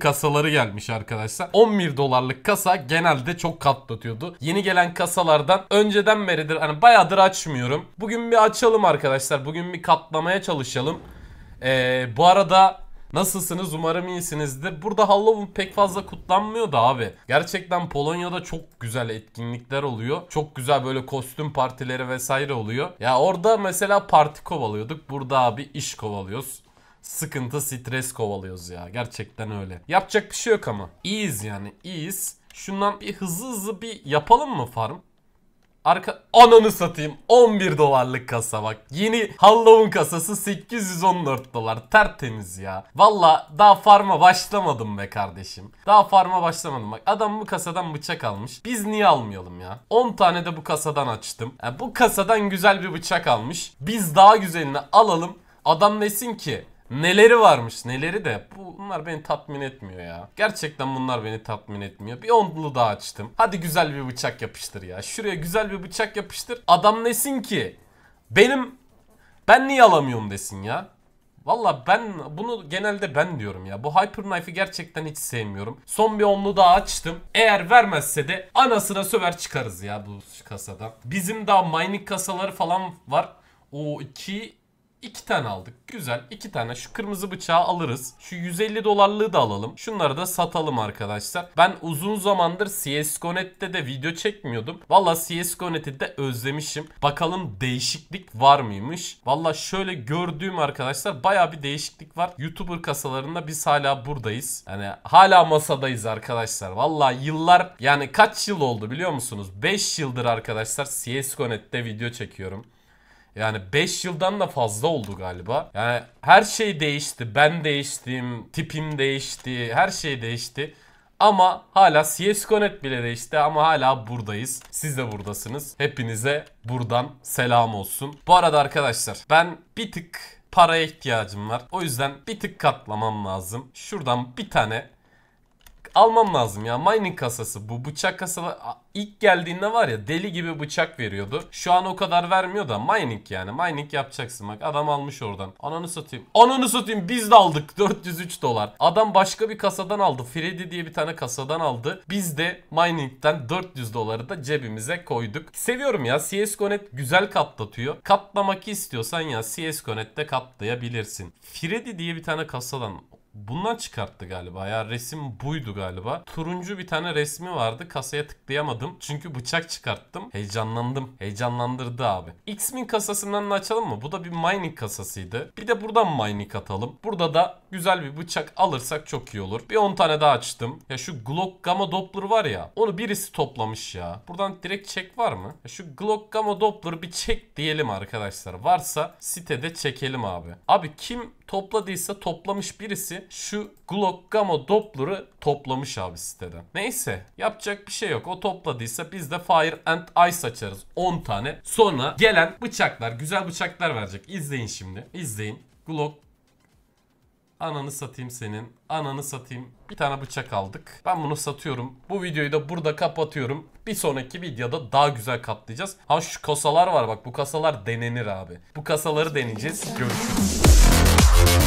kasaları gelmiş arkadaşlar. 11 dolarlık kasa genelde çok katlatıyordu. Yeni gelen kasalardan önceden beridir hani bayağıdır açmıyorum. Bugün bir açalım arkadaşlar. Bugün bir katlamaya çalışalım. Ee, bu arada Nasılsınız? Umarım iyisinizdir. Burada Halloween pek fazla kutlanmıyor da abi. Gerçekten Polonya'da çok güzel etkinlikler oluyor. Çok güzel böyle kostüm partileri vesaire oluyor. Ya orada mesela parti kovalıyorduk. Burada abi iş kovalıyoruz sıkıntı, stres kovalıyoruz ya. Gerçekten öyle. Yapacak bir şey yok ama. İyiyiz yani. İyiyiz. Şundan bir hızlı hızlı bir yapalım mı farm? Arka ananı satayım 11 dolarlık kasa bak. Yeni Halloween kasası 814 dolar. Tertemiz ya. Valla daha farma başlamadım be kardeşim. Daha farma başlamadım bak. Adam bu kasadan bıçak almış. Biz niye almayalım ya? 10 tane de bu kasadan açtım. Yani bu kasadan güzel bir bıçak almış. Biz daha güzelini alalım. Adam desin ki Neleri varmış neleri de bunlar beni tatmin etmiyor ya. Gerçekten bunlar beni tatmin etmiyor. Bir onlu daha açtım. Hadi güzel bir bıçak yapıştır ya. Şuraya güzel bir bıçak yapıştır. Adam nesin ki? Benim ben niye alamıyorum desin ya. Valla ben bunu genelde ben diyorum ya. Bu Hyperknife'ı gerçekten hiç sevmiyorum. Son bir onlu daha açtım. Eğer vermezse de anasına söver çıkarız ya bu kasadan. Bizim daha mining kasaları falan var. O 2 İki tane aldık. Güzel. iki tane şu kırmızı bıçağı alırız. Şu 150 dolarlığı da alalım. Şunları da satalım arkadaşlar. Ben uzun zamandır CSGO.net'te de video çekmiyordum. Valla CSGO.net'i de özlemişim. Bakalım değişiklik var mıymış? Valla şöyle gördüğüm arkadaşlar baya bir değişiklik var. YouTuber kasalarında biz hala buradayız. Yani hala masadayız arkadaşlar. Valla yıllar yani kaç yıl oldu biliyor musunuz? 5 yıldır arkadaşlar CSGO.net'te video çekiyorum. Yani 5 yıldan da fazla oldu galiba. Yani her şey değişti. Ben değiştim, tipim değişti, her şey değişti. Ama hala CSGO.net bile değişti ama hala buradayız. Siz de buradasınız. Hepinize buradan selam olsun. Bu arada arkadaşlar ben bir tık paraya ihtiyacım var. O yüzden bir tık katlamam lazım. Şuradan bir tane almam lazım ya. Mining kasası bu. Bıçak kasası ilk geldiğinde var ya deli gibi bıçak veriyordu. Şu an o kadar vermiyor da mining yani. Mining yapacaksın bak. Adam almış oradan. Ananı satayım. Ananı satayım biz de aldık 403 dolar. Adam başka bir kasadan aldı. Freddy diye bir tane kasadan aldı. Biz de mining'den 400 doları da cebimize koyduk. Seviyorum ya. CSGO.net güzel katlatıyor. Katlamak istiyorsan ya CSGO.net'te katlayabilirsin. Freddy diye bir tane kasadan Bundan çıkarttı galiba ya resim buydu galiba. Turuncu bir tane resmi vardı kasaya tıklayamadım. Çünkü bıçak çıkarttım. Heyecanlandım. Heyecanlandırdı abi. X-Min kasasından da açalım mı? Bu da bir mining kasasıydı. Bir de buradan mining atalım. Burada da güzel bir bıçak alırsak çok iyi olur. Bir 10 tane daha açtım. Ya şu Glock Gamma Doppler var ya onu birisi toplamış ya. Buradan direkt çek var mı? Ya şu Glock Gamma Doppler bir çek diyelim arkadaşlar. Varsa sitede çekelim abi. Abi kim Topladıysa toplamış birisi şu Glock Gamma Doppler'ı toplamış abi siteden. Neyse yapacak bir şey yok. O topladıysa biz de Fire and Ice açarız 10 tane. Sonra gelen bıçaklar güzel bıçaklar verecek. İzleyin şimdi. İzleyin. Glock Ananı satayım senin. Ananı satayım. Bir tane bıçak aldık. Ben bunu satıyorum. Bu videoyu da burada kapatıyorum. Bir sonraki videoda daha güzel katlayacağız. Ha şu kasalar var bak. Bu kasalar denenir abi. Bu kasaları deneyeceğiz. Görüşürüz.